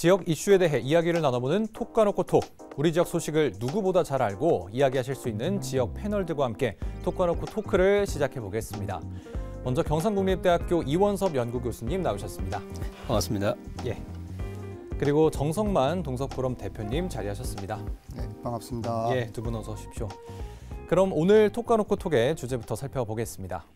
지역 이슈에 대해 이야기를 나눠보는 톡과놓고 톡. 우리 지역 소식을 누구보다 잘 알고 이야기하실 수 있는 지역 패널들과 함께 톡과놓고 토크를 시작해 보겠습니다. 먼저 경상국립대학교 이원섭 연구교수님 나오셨습니다. 반갑습니다. 예. 그리고 정성만 동석포럼 대표님 자리하셨습니다. 네, 반갑습니다. 예, 두 분 어서 오십시오. 그럼 오늘 톡과놓고 톡의 주제부터 살펴보겠습니다.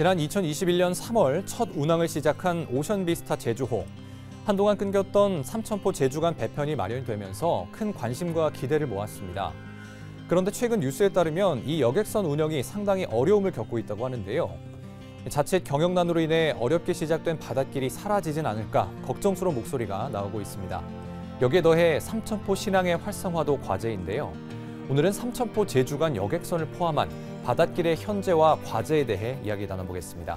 지난 2021년 3월 첫 운항을 시작한 오션비스타 제주호. 한동안 끊겼던 삼천포 제주간 배편이 마련되면서 큰 관심과 기대를 모았습니다. 그런데 최근 뉴스에 따르면 이 여객선 운영이 상당히 어려움을 겪고 있다고 하는데요. 자칫 경영난으로 인해 어렵게 시작된 바닷길이 사라지진 않을까 걱정스러운 목소리가 나오고 있습니다. 여기에 더해 삼천포 신항의 활성화도 과제인데요. 오늘은 삼천포 제주간 여객선을 포함한 바닷길의 현재와 과제에 대해 이야기 나눠보겠습니다.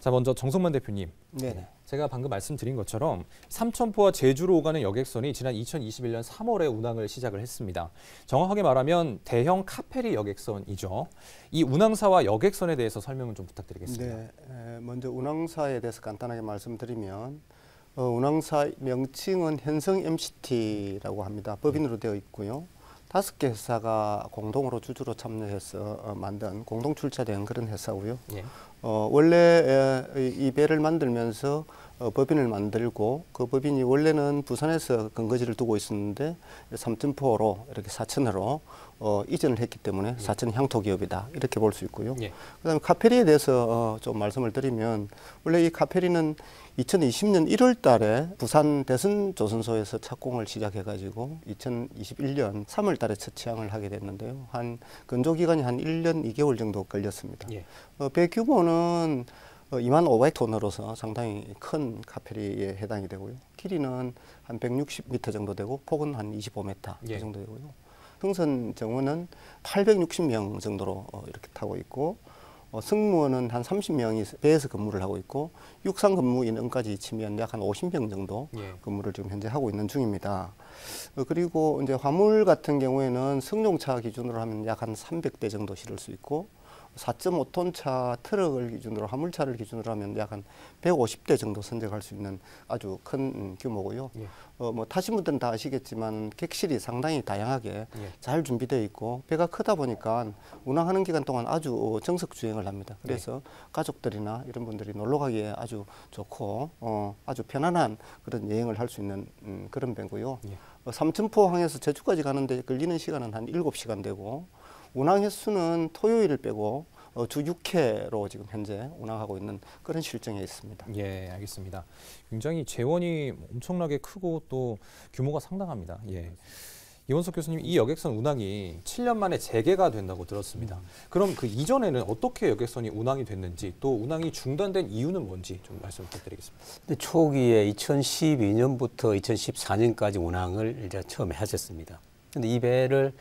자 먼저 정성만 대표님. 네. 제가 방금 말씀드린 것처럼 삼천포와 제주로 오가는 여객선이 지난 2021년 3월에 운항을 시작을 했습니다. 정확하게 말하면 대형 카페리 여객선이죠. 이 운항사와 여객선에 대해서 설명을 좀 부탁드리겠습니다. 네. 먼저 운항사에 대해서 간단하게 말씀드리면 어, 운항사 명칭은 현성 MCT라고 합니다. 법인으로 되어 있고요. 다섯 개 회사가 공동으로 주주로 참여해서 어, 만든 공동 출자된 그런 회사고요. 예. 어, 원래 이 배를 만들면서 어, 법인을 만들고 그 법인이 원래는 부산에서 근거지를 두고 있었는데 삼천로 이렇게 사천으로 어, 이전을 했기 때문에 예. 사천 향토 기업이다 이렇게 볼 수 있고요. 예. 그다음에 카페리에 대해서 어, 좀 말씀을 드리면 원래 이 카페리는 2020년 1월달에 부산 대선 조선소에서 착공을 시작해가지고 2021년 3월달에 첫 취항을 하게 됐는데요. 한 건조 기간이 한 1년 2개월 정도 걸렸습니다. 예. 어, 배 규모는 2만 어, 500톤으로서 상당히 큰 카페리에 해당이 되고요. 길이는 한 160m 정도 되고 폭은 한 25m 그 예. 그 정도 되고요. 흥선 정원은 860명 정도로 어, 이렇게 타고 있고 어, 승무원은 한 30명이 배에서 근무를 하고 있고 육상 근무 인원까지 치면 약 한 50명 정도 예. 근무를 지금 현재 하고 있는 중입니다. 어, 그리고 이제 화물 같은 경우에는 승용차 기준으로 하면 약 한 300대 정도 실을 수 있고 4.5톤 차 트럭을 기준으로 화물차를 기준으로 하면 약 한 150대 정도 선적할 수 있는 아주 큰 음, 규모고요. 예. 어, 뭐 타신 분들은 다 아시겠지만 객실이 상당히 다양하게 예. 잘 준비되어 있고 배가 크다 보니까 운항하는 기간 동안 아주 어, 정석 주행을 합니다. 네. 그래서 예. 가족들이나 이런 분들이 놀러 가기에 아주 좋고 어, 아주 편안한 그런 여행을 할 수 있는 음, 그런 배고요. 예. 어, 삼천포항에서 제주까지 가는데 걸리는 시간은 한 7시간 되고 운항 횟수는 토요일을 빼고 어, 주 6회로 지금 현재 운항하고 있는 그런 실정에 있습니다. 예, 알겠습니다. 굉장히 재원이 엄청나게 크고 또 규모가 상당합니다. 예. 이원석 교수님, 이 여객선 운항이 7년 만에 재개가 된다고 들었습니다. 그럼 그 이전에는 어떻게 여객선이 운항이 됐는지 또 운항이 중단된 이유는 뭔지 좀 말씀 부탁드리겠습니다. 초기에 2012년부터 2014년까지 운항을 이제 처음에 하셨습니다. 근데 이 배를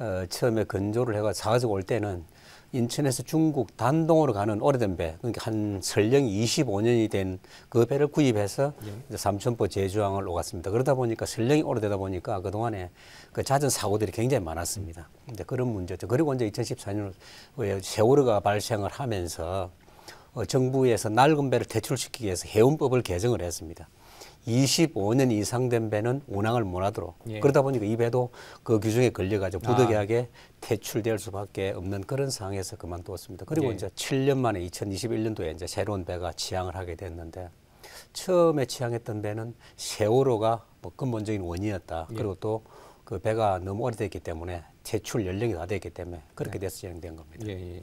어, 처음에 건조를 해가 사가지고 올 때는 인천에서 중국 단동으로 가는 오래된 배, 그러니까 한 설령 이 25년이 된 그 배를 구입해서 예. 삼천포 제주항을 오갔습니다. 그러다 보니까 설령이 오래되다 보니까 그동안에 그 잦은 사고들이 굉장히 많았습니다. 근데 그런 문제죠. 그리고 이제 2014년에 세월호가 발생을 하면서 어, 정부에서 낡은 배를 퇴출시키기 위해서 해운법을 개정을 했습니다. 25년 이상 된 배는 운항을 못하도록 예. 그러다 보니까 이 배도 그 규정에 걸려가지고 부득이하게 아. 퇴출될 수밖에 없는 그런 상황에서 그만두었습니다. 그리고 예. 이제 7년 만에 2021년도에 이제 새로운 배가 취항을 하게 됐는데 처음에 취항했던 배는 세월호가 뭐 근본적인 원인이었다. 예. 그리고 또 그 배가 너무 오래됐기 때문에 퇴출 연령이 다 됐기 때문에 그렇게 돼서 네. 진행된 겁니다. 예, 예.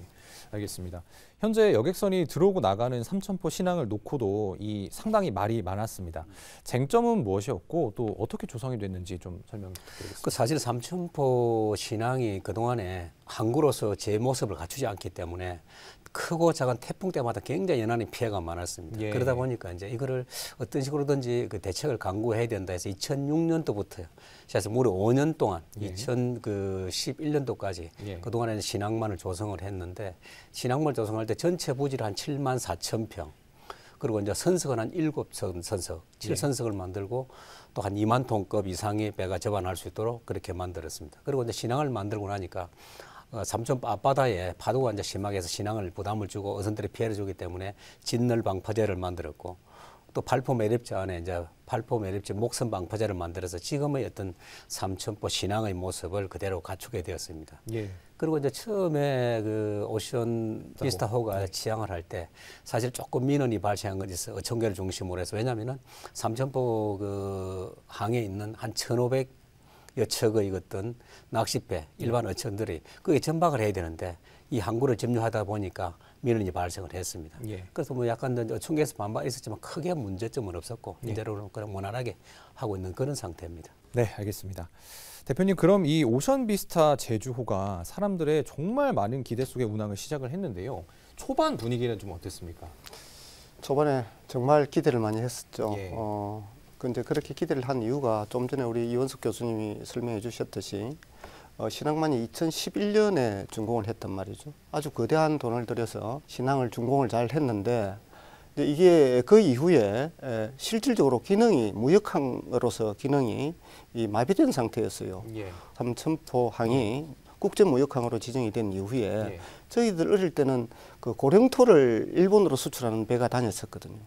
알겠습니다. 현재 여객선이 들어오고 나가는 삼천포 신항을 놓고도 이 상당히 말이 많았습니다. 쟁점은 무엇이었고 또 어떻게 조성이 됐는지 좀 설명 부탁드리겠습니다. 그 사실 삼천포 신항이 그동안에 항구로서 제 모습을 갖추지 않기 때문에 크고 작은 태풍 때마다 굉장히 연안에 피해가 많았습니다. 예. 그러다 보니까 이제 이거를 어떤 식으로든지 그 대책을 강구해야 된다 해서 2006년도부터 요 그래서 무려 5년 동안 예. 2011년도까지 그 예. 그동안에는 신항만을 조성을 했는데 신항만 조성할 때 전체 부지를 한 7만 4천 평 그리고 이제 선석은 한7선 선석, 칠선석을 예. 만들고 또 한 2만 톤급 이상의 배가 접안할 수 있도록 그렇게 만들었습니다. 그리고 이제 신항을 만들고 나니까 어, 삼천 앞바다에 파도가 이제 심하게 해서 신앙을 부담을 주고 어선들이 피해를 주기 때문에 진널 방파제를 만들었고 또 발포 매립지 안에 이제 발포 매립지 목선 방파제를 만들어서 지금의 어떤 삼천포 신앙의 모습을 그대로 갖추게 되었습니다. 예. 그리고 이제 처음에 그 오션 비스타호가 네. 취항을 할 때 사실 조금 민원이 발생한 것이 있어 어청계를 중심으로 해서 왜냐면은 삼천포 그 항에 있는 한 천오백 여척의 어떤 낚싯배 일반 어촌들이 그게 전박을 해야 되는데 이 항구를 점유하다 보니까 민원이 발생을 했습니다. 예. 그래서 뭐 약간 총계에서 반발이 있었지만 크게 문제점은 없었고 예. 이대로는 그냥 무난하게 하고 있는 그런 상태입니다. 네, 알겠습니다. 대표님 그럼 이 오션 비스타 제주호가 사람들의 정말 많은 기대 속에 운항을 시작을 했는데요. 초반 분위기는 좀 어땠습니까? 초반에 정말 기대를 많이 했었죠. 예. 어, 근데 그렇게 기대를 한 이유가 좀 전에 우리 이원석 교수님이 설명해 주셨듯이 어, 신앙만이 2011년에 준공을 했단 말이죠. 아주 거대한 돈을 들여서 신앙을 준공을 잘 했는데 근데 이게 그 이후에 에, 실질적으로 기능이 무역항으로서 기능이 이 마비된 상태였어요. 예. 삼천포항이 예. 국제무역항으로 지정이 된 이후에 예. 저희들 어릴 때는 그 고령토를 일본으로 수출하는 배가 다녔었거든요.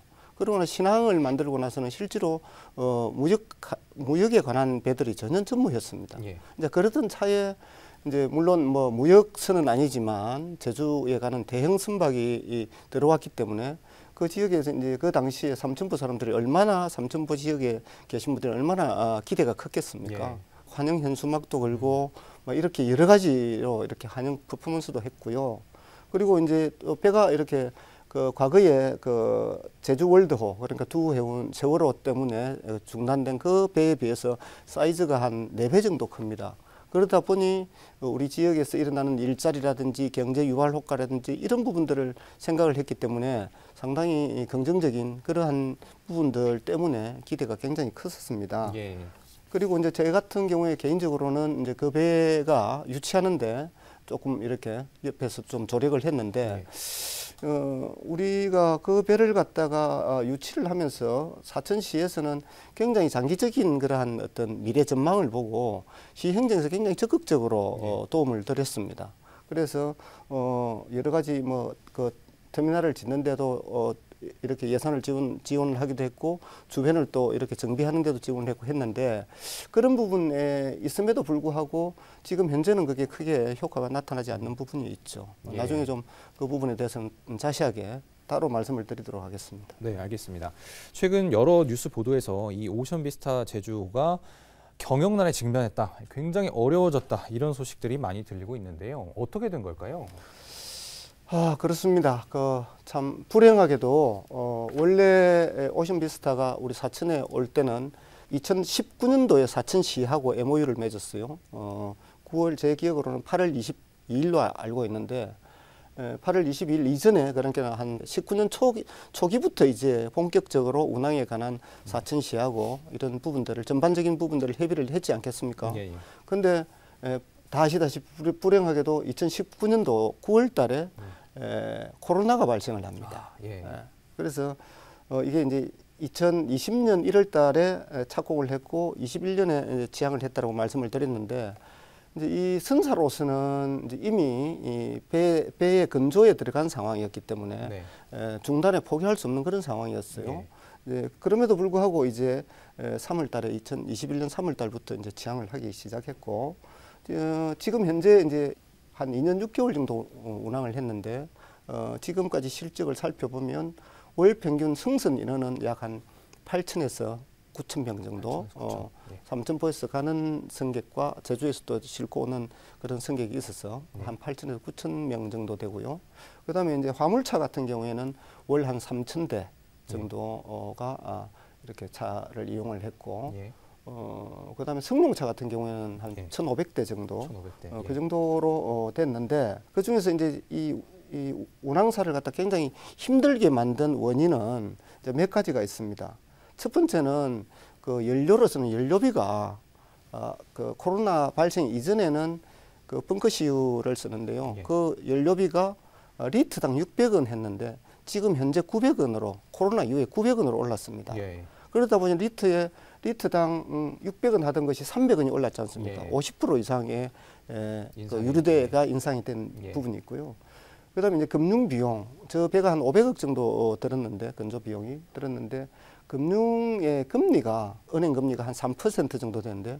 그러나 신앙을 만들고 나서는 실제로 어, 무역 무역에 관한 배들이 전혀 전무였습니다 예. 이제 그러던 차에 이제 물론 뭐 무역선은 아니지만 제주에 가는 대형 선박이 이, 들어왔기 때문에 그 지역에서 이제 그 당시에 삼천포 사람들이 얼마나 삼천포 지역에 계신 분들이 얼마나 아, 기대가 컸겠습니까? 예. 환영 현수막도 걸고 막 뭐 이렇게 여러 가지로 이렇게 환영 퍼포먼스도 했고요. 그리고 이제 배가 이렇게 그 과거에 그 제주 월드호 그러니까 두 해운 세월호 때문에 중단된 그 배에 비해서 사이즈가 한 네 배 정도 큽니다. 그러다 보니 우리 지역에서 일어나는 일자리라든지 경제 유발 효과라든지 이런 부분들을 생각을 했기 때문에 상당히 긍정적인 그러한 부분들 때문에 기대가 굉장히 컸었습니다. 예. 그리고 이제 저 같은 경우에 개인적으로는 이제 그 배가 유치하는데 조금 이렇게 옆에서 좀 조력을 했는데 예. 어, 우리가 그 배를 갖다가 어, 유치를 하면서 사천시에서는 굉장히 장기적인 그러한 어떤 미래 전망을 보고 시 행정에서 굉장히 적극적으로 네. 어, 예. 도움을 드렸습니다. 그래서 어, 여러 가지 뭐 그 터미널을 짓는데도 어, 이렇게 예산을 지원, 지원을 하기도 했고 주변을 또 이렇게 정비하는 데도 지원을 했고 했는데 그런 부분에 있음에도 불구하고 지금 현재는 그게 크게 효과가 나타나지 않는 부분이 있죠. 예. 나중에 좀 그 부분에 대해서는 자세하게 따로 말씀을 드리도록 하겠습니다. 네, 알겠습니다. 최근 여러 뉴스 보도에서 이 오션 비스타 제주가 경영난에 직면했다, 굉장히 어려워졌다 이런 소식들이 많이 들리고 있는데요. 어떻게 된 걸까요? 아, 그렇습니다. 그, 참, 불행하게도, 어, 원래 오션비스타가 우리 사천에 올 때는 2019년도에 사천시하고 MOU를 맺었어요. 어, 9월 제 기억으로는 8월 22일로 알고 있는데, 8월 22일 이전에 그러니까 한 19년 초기, 초기부터 이제 본격적으로 운항에 관한 사천시하고 이런 부분들을 전반적인 부분들을 협의를 했지 않겠습니까? 그런데 예, 예. 다시다시 불행하게도 2019년도 9월 달에 음. 에, 코로나가 발생을 합니다. 아, 예. 예. 그래서 어, 이게 이제 2020년 1월 달에 착공을 했고 21년에 지향을 했다고 말씀을 드렸는데 이제 이선사로서는 이제 이미 이 배, 배의 근조에 들어간 상황이었기 때문에 네. 에, 중단에 포기할 수 없는 그런 상황이었어요. 네. 예, 그럼에도 불구하고 이제 3월 달에 2021년 3월 달부터 이제 지향을 하기 시작했고 어, 지금 현재 이제 한 2년 6개월 정도 운항을 했는데 어, 지금까지 실적을 살펴보면 월 평균 승선 인원은 약 한 8천에서 9천 명 정도 8천0 0 어, 네. 포에서 가는 승객과 제주에서도 싣고 오는 그런 승객이 있어서 네. 한 8천에서 9천 명 정도 되고요. 그다음에 이제 화물차 같은 경우에는 월 한 3천 대 정도가 네. 아, 이렇게 차를 이용을 했고 네. 어, 그 다음에 승용차 같은 경우에는 한 예. 1,500대 정도. 1,500대. 어, 그 예. 정도로 어, 됐는데, 그 중에서 이제 이, 이 운항사를 갖다 굉장히 힘들게 만든 원인은 이제 몇 가지가 있습니다. 첫 번째는 그 연료로서는 연료비가 아, 그 코로나 발생 이전에는 그 펑크시유를 쓰는데요. 예. 그 연료비가 어, 리트당 600원 했는데 지금 현재 900원으로 코로나 이후에 900원으로 올랐습니다. 예, 예. 그러다 보니 리트에 리터당 600원 음, 하던 것이 300원이 올랐지 않습니까? 예. 50% 이상의 에, 예, 그유류대가 인상이 된 예. 부분이 있고요. 그다음에 이제 금융 비용 저 배가 한 500억 정도 어, 들었는데 건조 비용이 들었는데 금융의 금리가 은행 금리가 한 3% 정도 되는데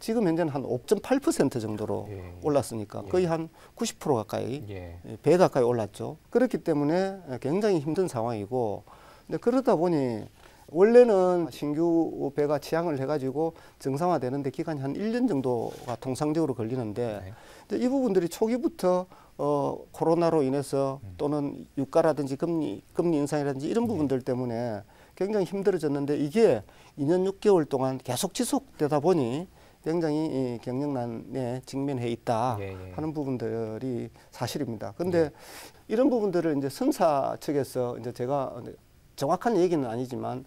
지금 현재는 한 5.8% 정도로 예. 올랐으니까 예. 거의 예. 한90% 가까이 예. 예 배 가까이 올랐죠. 그렇기 때문에 굉장히 힘든 상황이고 근데 그러다 보니 원래는 신규 배가 취항을 해가지고 정상화되는데 기간이 한일 년 정도가 통상적으로 걸리는데 네. 이 부분들이 초기부터 어, 코로나로 인해서 음. 또는 유가라든지 금리, 금리 인상이라든지 이런 네. 부분들 때문에 굉장히 힘들어졌는데 이게 2년 6개월 동안 계속 지속되다 보니 굉장히 이 경영난에 직면해 있다 예, 예. 하는 부분들이 사실입니다. 네. 근데 이런 부분들을 이제 선사 측에서 이제 제가 정확한 얘기는 아니지만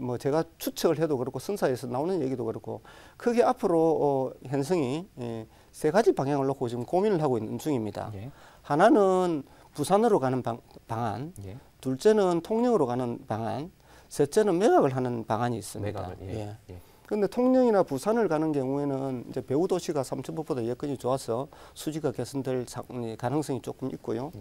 뭐 제가 추측을 해도 그렇고 선사에서 나오는 얘기도 그렇고 크게 앞으로 어, 현성이 예, 세 가지 방향을 놓고 지금 고민을 하고 있는 중입니다. 예. 하나는 부산으로 가는 방, 안 예. 둘째는 통영으로 가는 방안, 셋째는 매각을 하는 방안이 있습니다. 매각을, 예. 예. 예. 그런데 통영이나 부산을 가는 경우에는 이제 배우 도시가 삼천포보다 여건이 좋아서 수지가 개선될 예, 가능성이 조금 있고요.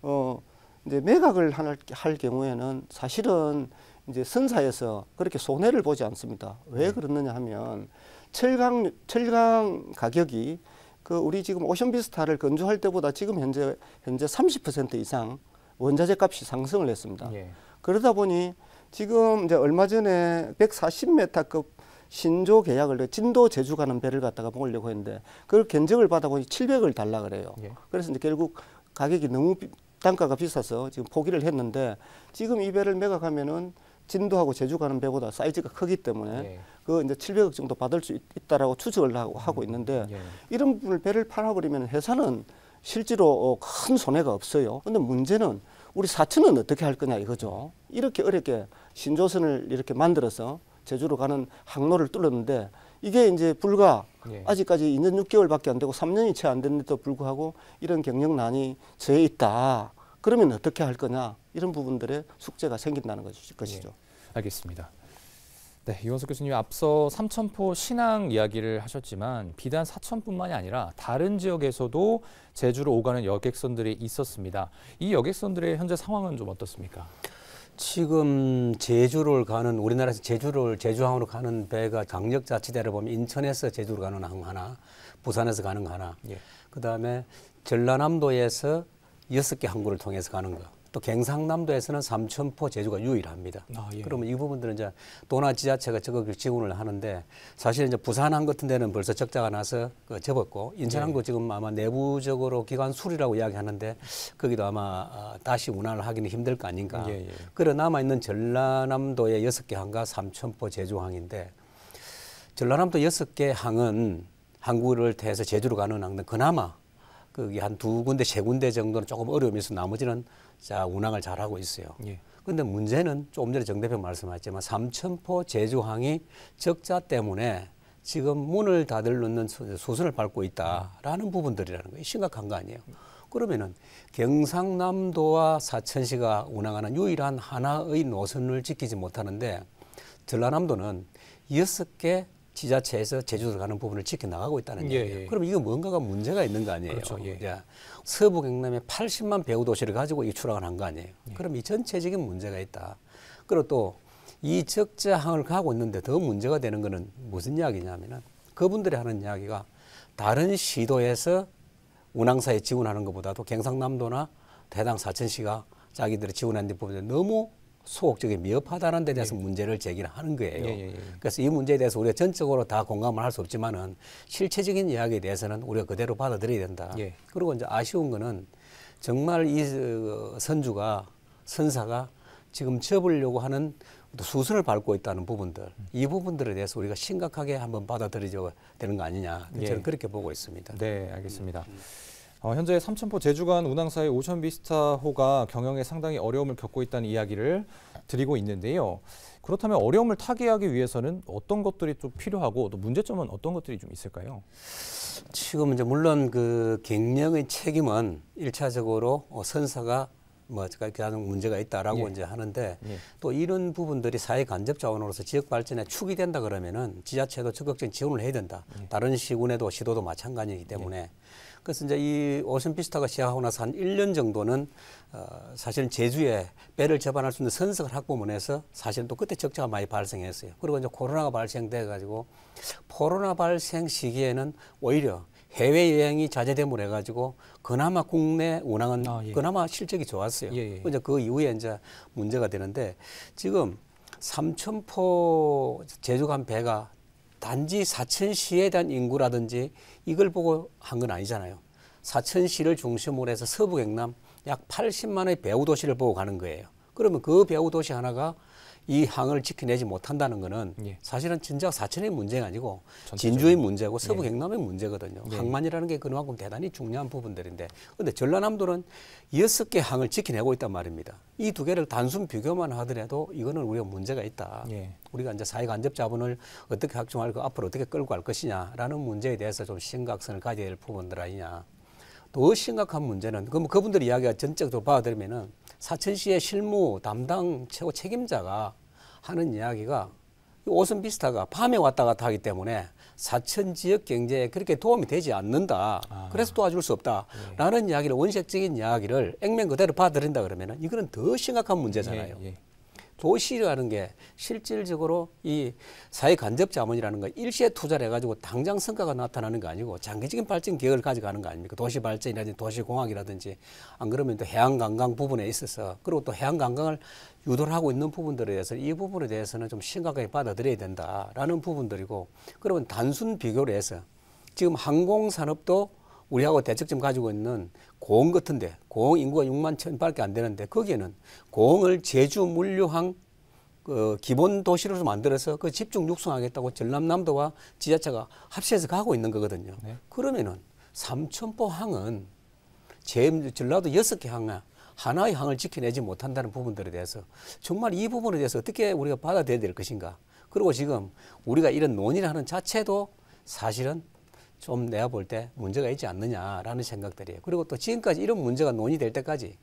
어, 이제 매각을 할, 할 경우에는 사실은 이제 선사에서 그렇게 손해를 보지 않습니다. 왜그렇느냐 네. 하면 철강 철강 가격이 그 우리 지금 오션비스타를 건조할 때보다 지금 현재 현재 30% 이상 원자재 값이 상승을 했습니다. 예. 그러다 보니 지금 이제 얼마 전에 140m급 신조 계약을 진도 제주 가는 배를 갖다가 보려고 했는데 그걸 견적을 받아보니 700을 달라 그래요. 예. 그래서 이제 결국 가격이 너무 단가가 비싸서 지금 포기를 했는데 지금 이 배를 매각하면은 진도하고 제주 가는 배보다 사이즈가 크기 때문에 예. 그 이제 700억 정도 받을 수 있, 있다라고 추측을 하고, 음. 하고 있는데 예. 이런 분을 배를 팔아버리면 회사는 실제로 어, 큰 손해가 없어요. 근데 문제는 우리 사천은 어떻게 할 거냐 이거죠. 이렇게 어렵게 신조선을 이렇게 만들어서 제주로 가는 항로를 뚫었는데 이게 이제 불과 예. 아직까지 2년 6개월밖에 안 되고 3년이 채 안 됐는데도 불구하고 이런 경영난이 저에 있다. 그러면 어떻게 할 거냐 이런 부분들의 숙제가 생긴다는 예. 것이죠. 예. 알겠습니다. 네, 이원석 교수님 앞서 삼천포 신앙 이야기를 하셨지만 비단 사천뿐만이 아니라 다른 지역에서도 제주로 오가는 여객선들이 있었습니다. 이 여객선들의 현재 상황은 좀 어떻습니까? 지금 제주를 가는 우리나라에서 제주를 제주항으로 가는 배가 강력자치대를 보면 인천에서 제주로 가는 항 하나, 부산에서 가는 거 하나, 예. 그 다음에 전라남도에서 여섯 개 항구를 통해서 가는 거. 또갱상남도에서는 삼천포 제주가 유일합니다. 아, 예. 그러면 이 부분들은 이제 도나 지자체가 적극 지원을 하는데 사실 이제 부산항 같은 데는 벌써 적자가 나서 그 접었고 인천항도 예. 지금 아마 내부적으로 기관 수리라고 이야기하는데 거기도 아마 어, 다시 운항을 하기는 힘들 거 아닌가. 예, 예. 그러 남아 있는 전라남도의 여섯 개 항과 삼천포 제주항인데 전라남도 여섯 개 항은 항구를 태해서 제주로 가는 항은 그나마 그게 한 두 군데 세 군데 정도는 조금 어려움이 있어 나머지는 자 운항을 잘 하고 있어요. 예. 근데 문제는 조금 전에 정 대표 말씀하셨지만 삼천포 제주항이 적자 때문에 지금 문을 다들 놓는 수순을 밟고 있다라는 부분들이라는 거예요. 심각한 거 아니에요. 그러면은 경상남도와 사천시가 운항하는 유일한 하나의 노선을 지키지 못하는데 전라남도는 여섯 개 지자체에서 제주도로 가는 부분을 지켜나가고 있다는 예, 얘기예요. 예. 그럼 이거 뭔가가 문제가 있는 거 아니에요. 그렇죠, 예. 예. 서부 경남에 80만 배우 도시를 가지고 이출락을한 거 아니에요. 예. 그럼 이 전체적인 문제가 있다. 그리고 또 이 적자항을 가고 있는데 더 문제가 되는 거는 무슨 이야기냐면은 그분들이 하는 이야기가 다른 시도에서 운항사에 지원하는 것보다도 경상남도나 대당 사천시가 자기들이 지원한 데 보면 너무 소극적이 미흡하다는 데 대해서 예. 문제를 제기를 하는 거예요. 예, 예, 예. 그래서 이 문제에 대해서 우리가 전적으로 다 공감을 할 수 없지만은 실체적인 이야기에 대해서는 우리가 그대로 받아들여야 된다. 예. 그리고 이제 아쉬운 거는 정말 이 어, 선주가 선사가 지금 접으려고 하는 수순을 밟고 있다는 부분들 이 부분들에 대해서 우리가 심각하게 한번 받아들여야 되는 거 아니냐 저는 그렇게 보고 있습니다. 네 알겠습니다. 음. 음. 어, 현재 삼천포 제주간 운항사의 오션 비스타호가 경영에 상당히 어려움을 겪고 있다는 이야기를 드리고 있는데요. 그렇다면 어려움을 타개하기 위해서는 어떤 것들이 또 필요하고 또 문제점은 어떤 것들이 좀 있을까요? 지금 이제 물론 그 경영의 책임은 일차적으로 어, 선사가 뭐 이렇게 하는 문제가 있다라고 예. 이제 하는데 예. 또 이런 부분들이 사회 간접 자원으로서 지역 발전에 축이 된다 그러면은 지자체도 적극적인 지원을 해야 된다. 예. 다른 시군에도 시도도 마찬가지이기 때문에 예. 그래서 이제 이 오션피스타가 시작하고 나서 한 1년 정도는 어, 사실은 제주에 배를 재반할 수 있는 선석을 확보문해서 사실은 또 그때 적자가 많이 발생했어요. 그리고 이제 코로나가 발생돼가지고 코로나 발생 시기에는 오히려 해외 여행이 자제됨으로 해가지고 그나마 국내 운항은 아, 예. 그나마 실적이 좋았어요. 예, 예. 이제 예. 그 이후에 이제 문제가 되는데 지금 삼천포 제주간 배가 단지 사천시에 대한 인구라든지 이걸 보고 한 건 아니잖아요. 사천시를 중심으로 해서 서부 경남 약 80만의 배후 도시를 보고 가는 거예요. 그러면 그 배후 도시 하나가 이 항을 지켜내지 못한다는 것은 예. 사실은 진작 사천의 문제가 아니고 전체적으 진주의 문제고 서부 예. 경남의 문제거든요. 예. 항만이라는 게 그만큼 대단히 중요한 부분들인데 근데 전라남도는 여섯 개 항을 지켜내고 있단 말입니다. 이 두 개를 단순 비교만 하더라도 이거는 우리가 문제가 있다. 예. 우리가 이제 사회 간접 자본을 어떻게 확충할고 그 앞으로 어떻게 끌고 갈 것이냐라는 문제에 대해서 좀 심각성을 가져야 할 부분들 아니냐. 더 심각한 문제는 그럼 그분들 이야기가 전적으로 받아들면은 사천시의 실무 담당 최고 책임자가 하는 이야기가 옷은 비슷하가 밤에 왔다 갔다 하기 때문에 사천 지역 경제에 그렇게 도움이 되지 않는다. 아. 그래서 도와줄 수 없다. 예. 라는 이야기를 원색적인 이야기를 액면 그대로 받아들인다 그러면 은 이거는 더 심각한 문제잖아요. 예, 예. 도시라는 게 실질적으로 이 사회 간접 자문이라는거 일시에 투자를 해가지고 당장 성과가 나타나는 거 아니고 장기적인 발전 계획을 가져가는 거 아닙니까? 도시 발전이라든지 도시공학이라든지 안 그러면 또 해양 관광 부분에 있어서 그리고 또 해양 관광을 유도를 하고 있는 부분들에 대해서 이 부분에 대해서는 좀 심각하게 받아들여야 된다라는 부분들이고 그러면 단순 비교를 해서 지금 항공산업도 우리하고 대척점 가지고 있는 공 같은데 공 인구가 6만 천밖에안 되는데 거기에는 공을 제주 물류항 그 기본 도시로서 만들어서 그 집중 육성하겠다고 전남남도와 지자체가 합세해서 가고 있는 거거든요. 네. 그러면은 삼천포 항은 제 전라도 여섯 개 항에 하나의 항을 지켜내지 못한다는 부분들에 대해서 정말 이 부분에 대해서 어떻게 우리가 받아들여야 될 것인가. 그리고 지금 우리가 이런 논의를 하는 자체도 사실은 좀 내가 볼 때 문제가 있지 않느냐라는 생각들이에요. 그리고 또 지금까지 이런 문제가 논의될 때까지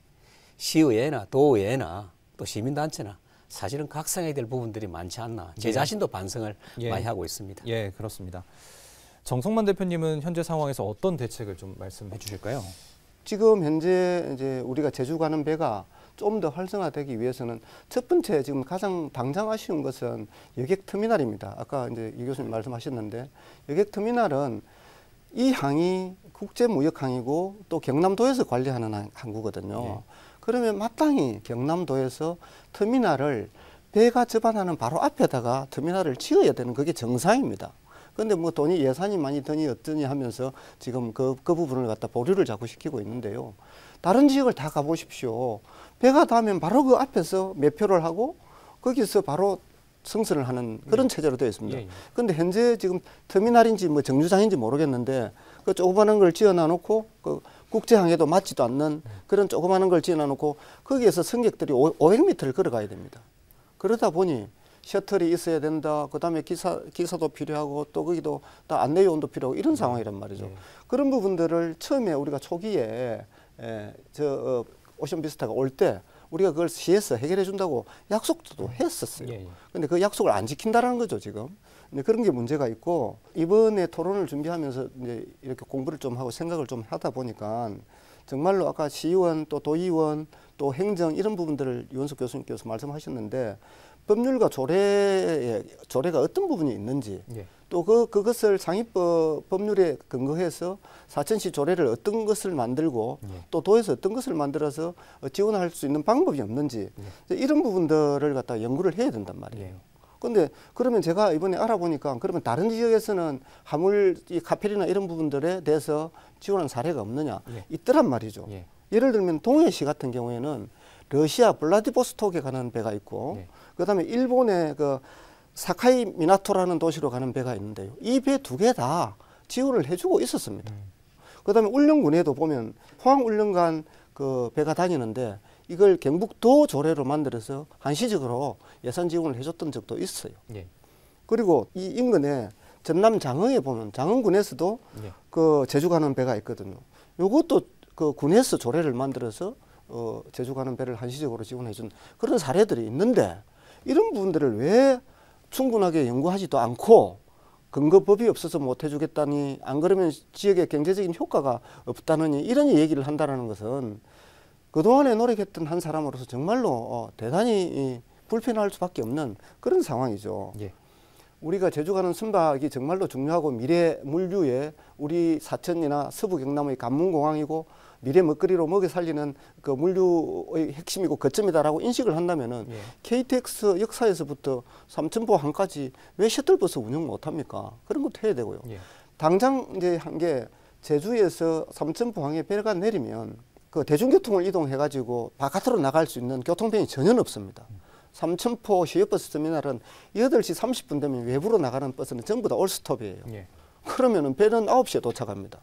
시의회나 도의회나 또 시민단체나 사실은 각성해야 될 부분들이 많지 않나 제 예. 자신도 반성을 예. 많이 하고 있습니다. 예, 그렇습니다. 정성만 대표님은 현재 상황에서 어떤 대책을 좀 말씀해 주실까요? 지금 현재 이제 우리가 제주 가는 배가 좀 더 활성화되기 위해서는 첫 번째 지금 가장 당장 아쉬운 것은 여객 터미널입니다. 아까 이제 이 교수님 말씀하셨는데 여객 터미널은 이 항이 국제무역항이고 또 경남도에서 관리하는 항구거든요. 네. 그러면 마땅히 경남도에서 터미널을 배가 접안하는 바로 앞에다가 터미널을 지어야 되는 그게 정상입니다. 근데 뭐 돈이 예산이 많이 드니 어떠니 하면서 지금 그, 그 부분을 갖다 보류를 자꾸 시키고 있는데요. 다른 지역을 다 가보십시오. 배가 닿으면 바로 그 앞에서 매표를 하고 거기서 바로 승선을 하는 예. 그런 체제로 되어 있습니다. 그런데 예, 예. 현재 지금 터미널인지 뭐 정류장인지 모르겠는데 그 조그마한 걸 지어놔놓고 그 국제항에도 맞지도 않는 그런 조그마한 걸 지어놔놓고 거기에서 승객들이 500m를 걸어가야 됩니다. 그러다 보니 셔틀이 있어야 된다. 그다음에 기사 기사도 필요하고 또 거기도 다 안내 요원도 필요하고 이런 상황이란 말이죠. 네. 그런 부분들을 처음에 우리가 초기에 에, 저 어, 오션 비스타가 올때 우리가 그걸 시에서 해결해 준다고 약속도 했었어요. 예, 예. 근데 그 약속을 안 지킨다라는 거죠, 지금. 그런 게 문제가 있고 이번에 토론을 준비하면서 이제 이렇게 공부를 좀 하고 생각을 좀 하다 보니까 정말로 아까 시의원 또 도의원 또 행정 이런 부분들을 유원석 교수님께서 말씀하셨는데 법률과 조례에 조례가 어떤 부분이 있는지 예. 또그 그것을 상위법 법률에 근거해서 사천시 조례를 어떤 것을 만들고 예. 또 도에서 어떤 것을 만들어서 지원할 수 있는 방법이 없는지 예. 이런 부분들을 갖다 연구를 해야 된단 말이에요. 예. 근데 그러면 제가 이번에 알아보니까 그러면 다른 지역에서는 화물 이 카페리나 이런 부분들에 대해서 지원한 사례가 없느냐 예. 있더란 말이죠. 예. 예를 들면 동해시 같은 경우에는 러시아 블라디보스톡에 가는 배가 있고 예. 그다음에 일본의 그 사카이 미나토라는 도시로 가는 배가 있는데요. 이 배 두 개 다 지원을 해주고 있었습니다. 그다음에 울릉군에도 보면 포항 울릉간 그 배가 다니는데 이걸 경북도 조례로 만들어서 한시적으로 예산 지원을 해줬던 적도 있어요. 예. 그리고 이 인근에 전남 장흥에 보면 장흥군에서도 예. 그 제주 가는 배가 있거든요. 요것도 그 군에서 조례를 만들어서 어 제주 가는 배를 한시적으로 지원해준 그런 사례들이 있는데 이런 부분들을 왜 충분하게 연구하지도 않고 근거법이 없어서 못 해주겠다니 안 그러면 지역의 경제적인 효과가 없다느니 이런 얘기를 한다는 것은 그동안에 노력했던 한 사람으로서 정말로 어, 대단히 불편할 수밖에 없는 그런 상황이죠. 예. 우리가 제주가는 선박이 정말로 중요하고 미래 물류의 우리 사천이나 서부 경남의 관문공항이고 미래 먹거리로 먹여 살리는 그 물류의 핵심이고 거점이다라고 인식을 한다면은 예. KTX 역사에서부터 삼천포항까지 왜 셔틀버스 운영 못합니까? 그런 것도 해야 되고요. 예. 당장 이제 한 게 제주에서 삼천포항에 배가 내리면 그 대중교통을 이동해가지고 바깥으로 나갈 수 있는 교통편이 전혀 없습니다. 삼천포 시외버스 터미널은 여덟 시 삼십 분 되면 외부로 나가는 버스는 전부 다 올스톱이에요. 예. 그러면은 배는 아홉 시에 도착합니다.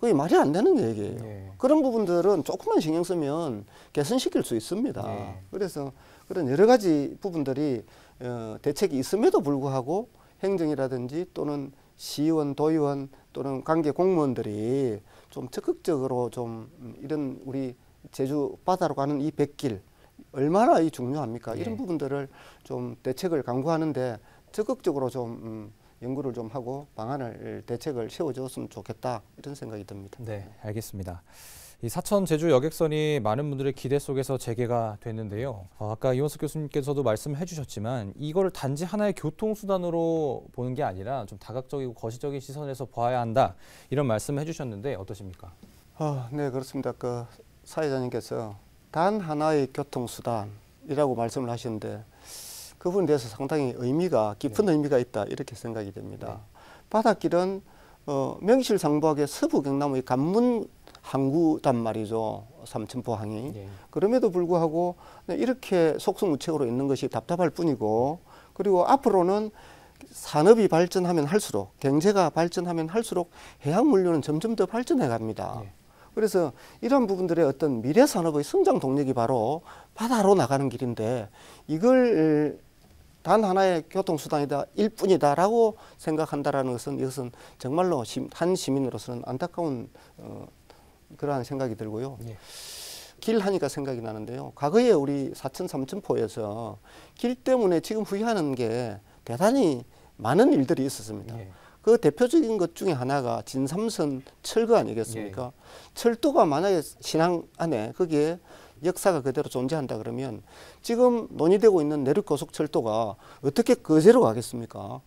그게 말이 안 되는 얘기예요. 네. 그런 부분들은 조금만 신경 쓰면 개선시킬 수 있습니다. 네. 그래서 그런 여러 가지 부분들이 어, 대책이 있음에도 불구하고 행정이라든지 또는 시의원, 도의원 또는 관계 공무원들이 좀 적극적으로 좀 이런 우리 제주 바다로 가는 이 백길 얼마나 이 중요합니까? 네. 이런 부분들을 좀 대책을 강구하는데 적극적으로 좀 음, 연구를 좀 하고 방안을 대책을 세워줬으면 좋겠다 이런 생각이 듭니다. 네, 알겠습니다. 이 사천 제주 여객선이 많은 분들의 기대 속에서 재개가 됐는데요. 어, 아까 이원석 교수님께서도 말씀해 주셨지만 이걸 단지 하나의 교통수단으로 보는 게 아니라 좀 다각적이고 거시적인 시선에서 봐야 한다 이런 말씀해 주셨는데 어떠십니까? 아, 네 그렇습니다. 그 사회자님께서 단 하나의 교통수단이라고 말씀을 하셨는데 그 부분에 대해서 상당히 의미가 깊은 네. 의미가 있다 이렇게 생각이 됩니다. 네. 바닷길은 어, 명실상부하게 서부 경남의 간문 항구단 말이죠. 삼천포항이. 네. 그럼에도 불구하고 네, 이렇게 속수무책으로 있는 것이 답답할 뿐이고 그리고 앞으로는 산업이 발전하면 할수록 경제가 발전하면 할수록 해양 물류는 점점 더 발전해 갑니다. 네. 그래서 이런 부분들의 어떤 미래 산업의 성장 동력이 바로 바다로 나가는 길인데 이걸 단 하나의 교통수단이다 일 뿐이다라고 생각한다라는 것은 이것은 정말로 한 시민으로서는 안타까운 어, 그러한 생각이 들고요. 예. 길 하니까 생각이 나는데요. 과거에 우리 사천 삼천포에서 길 때문에 지금 후회하는 게 대단히 많은 일들이 있었습니다. 예. 그 대표적인 것 중에 하나가 진삼선 철거 아니겠습니까? 예. 철도가 만약에 신항 안에 거기에 역사가 그대로 존재한다 그러면 지금 논의되고 있는 내륙 고속철도가 어떻게 거제로 가겠습니까?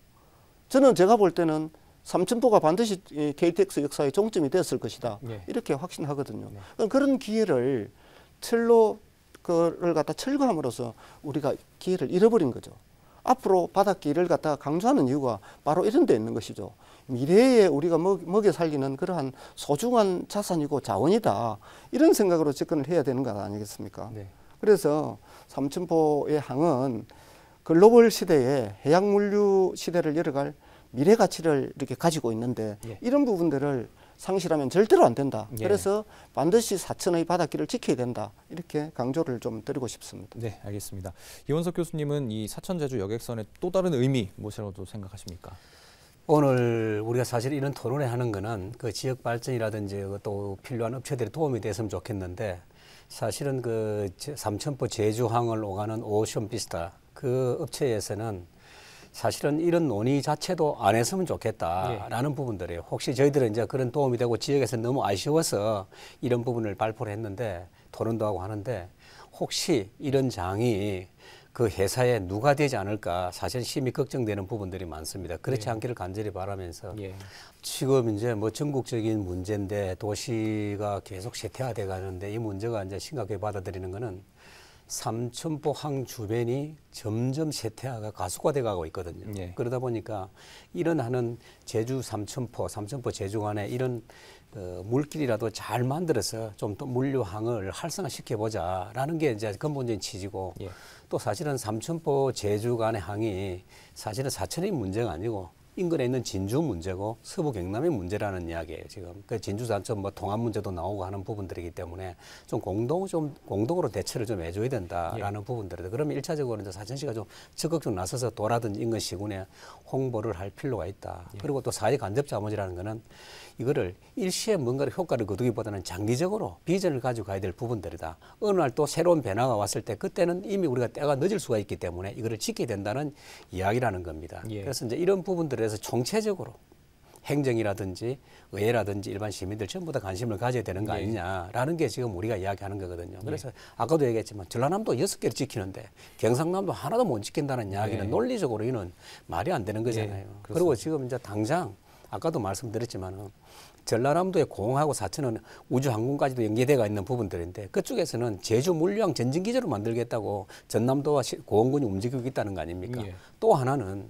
저는 제가 볼 때는 삼천포가 반드시 KTX 역사의 종점이 되었을 것이다. 네. 이렇게 확신하거든요. 네. 그런 기회를 철로 그를 갖다 철거함으로써 우리가 기회를 잃어버린 거죠. 앞으로 바닷길을 갖다가 강조하는 이유가 바로 이런 데 있는 것이죠. 미래에 우리가 먹여 살리는 그러한 소중한 자산이고 자원이다. 이런 생각으로 접근을 해야 되는 것 아니겠습니까? 네. 그래서 삼천포의 항은 글로벌 시대에 해양 물류 시대를 열어갈 미래 가치를 이렇게 가지고 있는데 네. 이런 부분들을 상실하면 절대로 안 된다. 예. 그래서 반드시 사천의 바닥길을 지켜야 된다. 이렇게 강조를 좀 드리고 싶습니다. 네, 알겠습니다. 이원석 교수님은 이 사천 제주 여객선의 또 다른 의미 무엇이라고 생각하십니까? 오늘 우리가 사실 이런 토론을 하는 거는 그 지역 발전이라든지 또 필요한 업체들의 도움이 됐으면 좋겠는데 사실은 그 삼천포 제주항을 오가는 오션 비스타 그 업체에서는 사실은 이런 논의 자체도 안 했으면 좋겠다라는 예. 부분들이 혹시 저희들은 이제 그런 도움이 되고 지역에서 너무 아쉬워서 이런 부분을 발표를 했는데 토론도 하고 하는데 혹시 이런 장이 그 회사에 누가 되지 않을까 사실 심히 걱정되는 부분들이 많습니다. 그렇지 예. 않기를 간절히 바라면서 예. 지금 이제 뭐 전국적인 문제인데 도시가 계속 쇠퇴화돼 가는데 이 문제가 이제 심각하게 받아들이는 거는 삼천포항 주변이 점점 세태화가 가속화돼 가고 있거든요. 예. 그러다 보니까 일어나는 제주 삼천포, 삼천포 제주간에 이런 그 물길이라도 잘 만들어서 좀 더 물류항을 활성화시켜 보자라는 게 이제 근본적인 취지고 예. 또 사실은 삼천포 제주간의 항이 사실은 사천이 문제가 아니고 인근에 있는 진주 문제고 서부 경남의 문제라는 이야기예요 지금 그 진주 산점 뭐 통합 문제도 나오고 하는 부분들이기 때문에 좀 공동 좀 공동으로 대처를 좀 해줘야 된다라는 예. 부분들이 그러면 일차적으로 이제 사천시가 좀 적극적으로 나서서 도라든지 인근 시군에 홍보를 할 필요가 있다 예. 그리고 또 사회 간접 자문이라는 거는 이거를 일시에 뭔가를 효과를 거두기보다는 장기적으로 비전을 가지고 가야 될 부분들이다. 어느 날 또 새로운 변화가 왔을 때 그때는 이미 우리가 때가 늦을 수가 있기 때문에 이거를 지켜야 된다는 이야기라는 겁니다. 예. 그래서 이제 이런 부분들에서 총체적으로 행정이라든지 의회라든지 일반 시민들 전부 다 관심을 가져야 되는 거 예. 아니냐라는 게 지금 우리가 이야기하는 거거든요. 예. 그래서 네. 아까도 얘기했지만 전라남도 여섯 개를 지키는데 경상남도 하나도 못 지킨다는 이야기는 네. 예. 논리적으로 이는 말이 안 되는 거잖아요. 네. 그리고 지금 이제 당장 아까도 말씀드렸지만 전라남도의 공항하고 사천은 우주항공까지도 연계되어 있는 부분들인데 그쪽에서는 제주 물량 전진기지로 만들겠다고 전남도와 공항군이 움직이고 있다는 거 아닙니까? 예. 또 하나는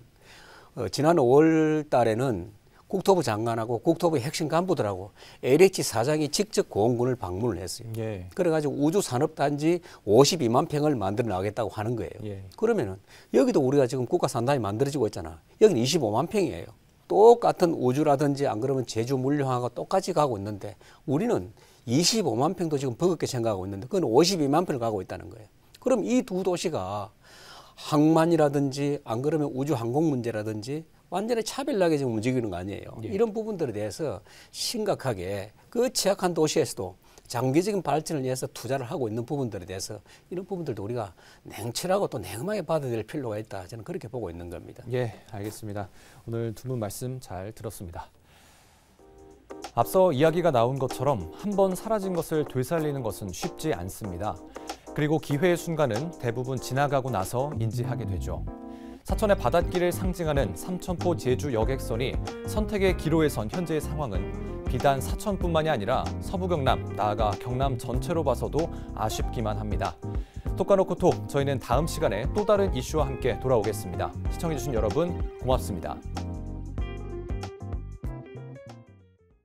어, 지난 5월 달에는 국토부 장관하고 국토부 핵심 간부들하고 LH 사장이 직접 공군을 방문을 했어요. 예. 그래가지고 우주산업단지 52만 평을 만들어 나가겠다고 하는 거예요. 예. 그러면은 여기도 우리가 지금 국가산단이 만들어지고 있잖아. 여기는 25만 평이에요. 똑같은 우주라든지 안 그러면 제주 물류항하고 똑같이 가고 있는데 우리는 25만 평도 지금 버겁게 생각하고 있는데 그건 52만 평을 가고 있다는 거예요. 그럼 이 두 도시가 항만이라든지 안 그러면 우주 항공 문제라든지 완전히 차별나게 지금 움직이는 거 아니에요. 예. 이런 부분들에 대해서 심각하게 그 취약한 도시에서도 장기적인 발전을 위해서 투자를 하고 있는 부분들에 대해서 이런 부분들도 우리가 냉철하고 또 냉음하게 받아들일 필요가 있다. 저는 그렇게 보고 있는 겁니다. 예, 알겠습니다. 오늘 두 분 말씀 잘 들었습니다. 앞서 이야기가 나온 것처럼 한 번 사라진 것을 되살리는 것은 쉽지 않습니다. 그리고 기회의 순간은 대부분 지나가고 나서 인지하게 되죠. 사천의 바닷길을 상징하는 삼천포 제주 여객선이 선택의 기로에 선 현재의 상황은 비단 사천뿐만이 아니라 서부 경남, 나아가 경남 전체로 봐서도 아쉽기만 합니다. 톡까노코톡 저희는 다음 시간에 또 다른 이슈와 함께 돌아오겠습니다. 시청해주신 여러분 고맙습니다.